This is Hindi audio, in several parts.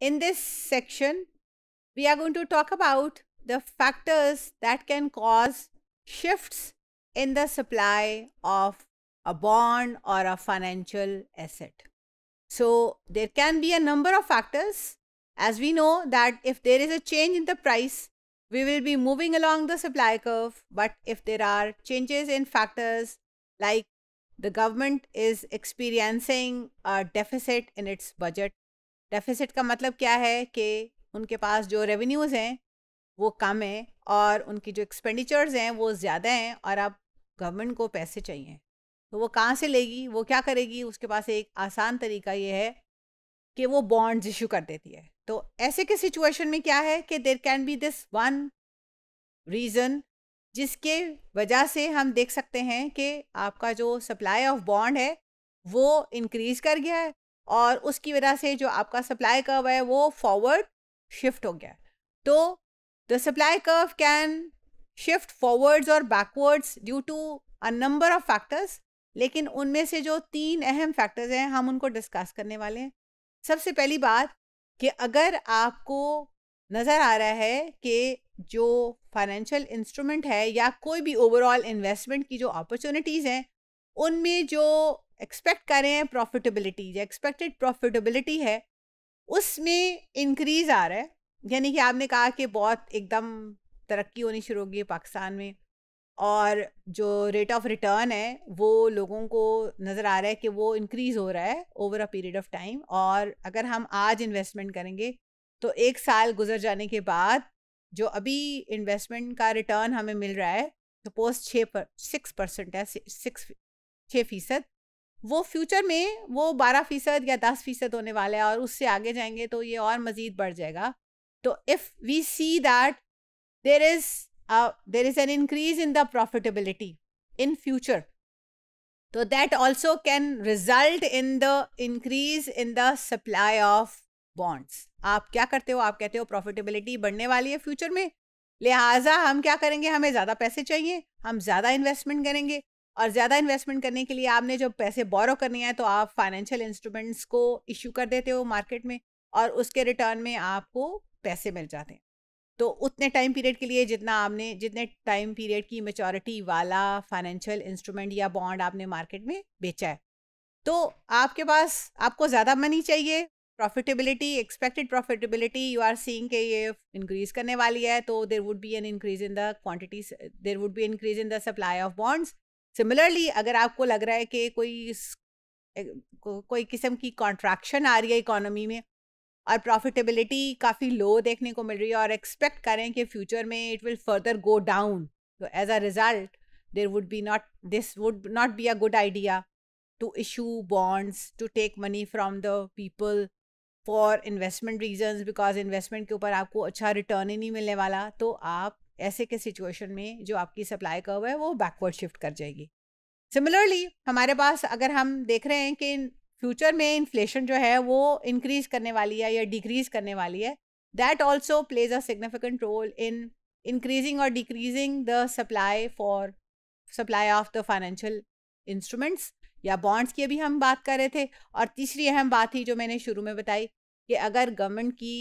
In this section, we are going to talk about the factors that can cause shifts in the supply of a bond or a financial asset. So, there can be a number of factors. As we know that if there is a change in the price, we will be moving along the supply curve. But if there are changes in factors like the government is experiencing a deficit in its budget deficit का मतलब क्या है कि उनके पास जो रेवेन्यूज़ हैं वो कम हैं और उनकी जो एक्सपेंडिचर्स हैं वो ज़्यादा हैं और अब गवर्नमेंट को पैसे चाहिए तो वो कहाँ से लेगी वो क्या करेगी उसके पास एक आसान तरीका ये है कि वो बॉन्ड्स इशू कर देती है तो ऐसे के सिचुएशन में क्या है कि there can be this one reason जिसके वजह से हम देख सकते हैं कि आपका जो सप्लाई ऑफ बॉन्ड है वो इंक्रीज़ कर गया है और उसकी वजह से जो आपका सप्लाई कर्व है वो फॉरवर्ड शिफ्ट हो गया तो the supply curve can shift forwards और backwards due to a number of factors लेकिन उनमें से जो तीन अहम फैक्टर्स हैं हम उनको डिस्कस करने वाले हैं सबसे पहली बात कि अगर आपको नज़र आ रहा है कि जो फाइनेंशियल इंस्ट्रूमेंट है या कोई भी ओवरऑल इन्वेस्टमेंट की जो अपॉर्चुनिटीज़ हैं उनमें जो एक्सपेक्ट कर रहे हैं प्रॉफिटेबिलिटी जो एक्सपेक्टेड प्रॉफिटेबिलिटी है उसमें इंक्रीज आ रहा है यानी कि आपने कहा कि बहुत एकदम तरक्की होनी शुरू होगी पाकिस्तान में और जो रेट ऑफ रिटर्न है वो लोगों को नज़र आ रहा है कि वो इंक्रीज़ हो रहा है over a period of time और अगर हम आज इन्वेस्टमेंट करेंगे तो एक साल गुजर जाने के बाद जो अभी इन्वेस्टमेंट का रिटर्न हमें मिल रहा है सपोज तो छः पर सिक्स परसेंट है सिक्स छः फीसद वो फ्यूचर में वो बारह फीसद या दस फीसद होने वाला है और उससे आगे जाएंगे तो ये और मज़ीद बढ़ जाएगा तो if we see that there is there is an increase in the profitability in future तो that also can result in the increase in the supply of bonds आप क्या करते हो आप कहते हो प्रॉफिटेबिलिटी बढ़ने वाली है फ्यूचर में लिहाजा हम क्या करेंगे हमें ज़्यादा पैसे चाहिए हम ज़्यादा इन्वेस्टमेंट करेंगे और ज़्यादा इन्वेस्टमेंट करने के लिए आपने जो पैसे बोरो करने हैं तो आप फाइनेंशियल इंस्ट्रूमेंट्स को इश्यू कर देते हो मार्केट में और उसके रिटर्न में आपको पैसे मिल जाते हैं तो उतने टाइम पीरियड के लिए जितना आपने जितने टाइम पीरियड की मेचोरिटी वाला फाइनेंशियल इंस्ट्रूमेंट या बॉन्ड आपने मार्केट में बेचा है तो आपके पास आपको ज़्यादा मनी चाहिए profitability expected profitability you are seeing के ये इंक्रीज करने वाली है तो there would be an increase in the quantity there would be increase in the supply of bonds similarly अगर आपको लग रहा है कि कोई को, कोई किस्म की कॉन्ट्रैक्शन आ रही है इकोनॉमी में और प्रॉफिटेबिलिटी काफ़ी लो देखने को मिल रही है और एक्सपेक्ट करें कि फ्यूचर में it will further go down तो as a result there would be not this would not be a good idea to issue bonds to take money from the people for investment reasons because investment के ऊपर आपको अच्छा रिटर्न ही नहीं मिलने वाला तो आप ऐसे के सिचुएशन में जो आपकी सप्लाई कर्व है वो बैकवर्ड शिफ्ट कर जाएगी सिमिलरली हमारे पास अगर हम देख रहे हैं कि फ्यूचर में इन्फ्लेशन जो है वो इंक्रीज करने वाली है या डिक्रीज करने वाली है that also plays a significant role in increasing और decreasing the supply for supply of the financial instruments या बॉन्ड्स की अभी हम बात कर रहे थे और तीसरी अहम बात थी जो मैंने शुरू में बताई कि अगर गवर्नमेंट की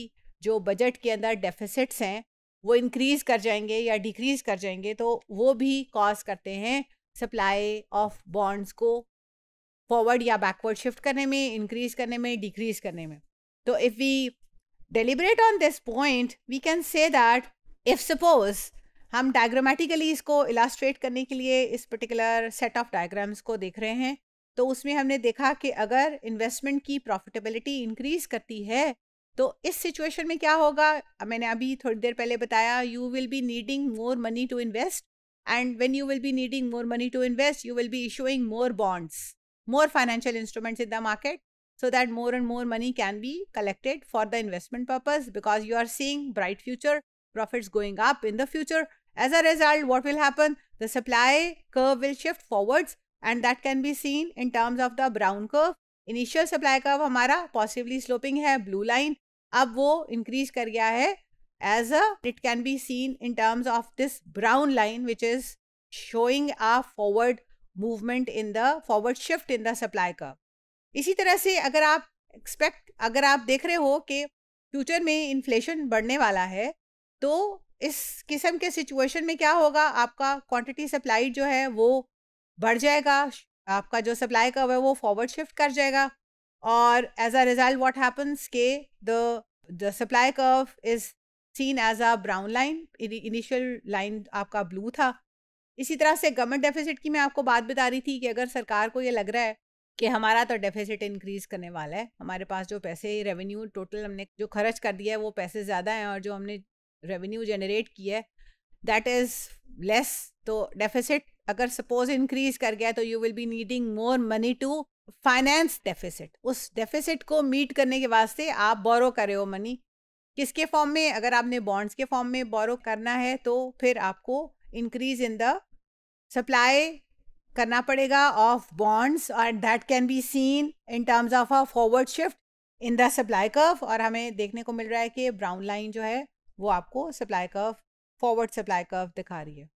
जो बजट के अंदर डेफिसिट्स हैं वो इंक्रीज कर जाएंगे या डिक्रीज कर जाएंगे तो वो भी कॉज करते हैं सप्लाई ऑफ बॉन्ड्स को फॉरवर्ड या बैकवर्ड शिफ्ट करने में इंक्रीज करने में डिक्रीज करने में तो if we deliberate on this point we can say that if suppose हम डायग्रामेटिकली इसको इलास्ट्रेट करने के लिए इस पर्टिकुलर सेट ऑफ डायग्राम्स को देख रहे हैं तो उसमें हमने देखा कि अगर इन्वेस्टमेंट की प्रॉफिटेबिलिटी इंक्रीज करती है तो इस सिचुएशन में क्या होगा मैंने अभी थोड़ी देर पहले बताया you will be needing more money to invest and when you will be needing more money to invest you will be issuing more bonds more financial instruments in the market so that more and more money can be collected for the investment purpose because you are seeing bright future profit going up in the future as a result what will happen the supply curve will shift forwards and that can be seen in terms of the brown curve initial supply curve हमारा पॉसिबली स्लोपिंग है ब्लू लाइन अब वो इंक्रीज कर गया है as a it can be seen in terms of this brown line which is showing a forward movement in the forward shift in the supply curve इसी तरह से अगर आप एक्सपेक्ट अगर आप देख रहे हो कि फ्यूचर में इन्फ्लेशन बढ़ने वाला है तो इस किस्म के सिचुएशन में क्या होगा आपका क्वांटिटी सप्लाई जो है वो बढ़ जाएगा आपका जो सप्लाई कर्व है वो फॉरवर्ड शिफ्ट कर जाएगा और as a result what happens के the the supply curve is seen as a brown line initial line आपका ब्लू था इसी तरह से गवर्नमेंट डेफिसिट की मैं आपको बात बता रही थी कि अगर सरकार को ये लग रहा है कि हमारा तो डेफिसिट इंक्रीज करने वाला है हमारे पास जो पैसे रेवेन्यू टोटल हमने जो खर्च कर दिया है वो पैसे ज़्यादा हैं और जो हमने रेवेन्यू जनरेट किया है दैट इज़ लेस तो डेफिसिट अगर सपोज इंक्रीज कर गया तो you will be needing more money to finance deficit उस डेफिसिट को मीट करने के वास्ते आप बोरो कर रहे हो मनी किसके फॉर्म में अगर आपने बॉन्ड्स के फॉर्म में बोरो करना है तो फिर आपको इंक्रीज इन द सप्लाई करना पड़ेगा ऑफ बॉन्ड्स और that can be seen in terms of a forward shift in the supply curve और हमें देखने को मिल रहा है कि ब्राउन लाइन जो है वो आपको supply curve forward supply curve दिखा रही है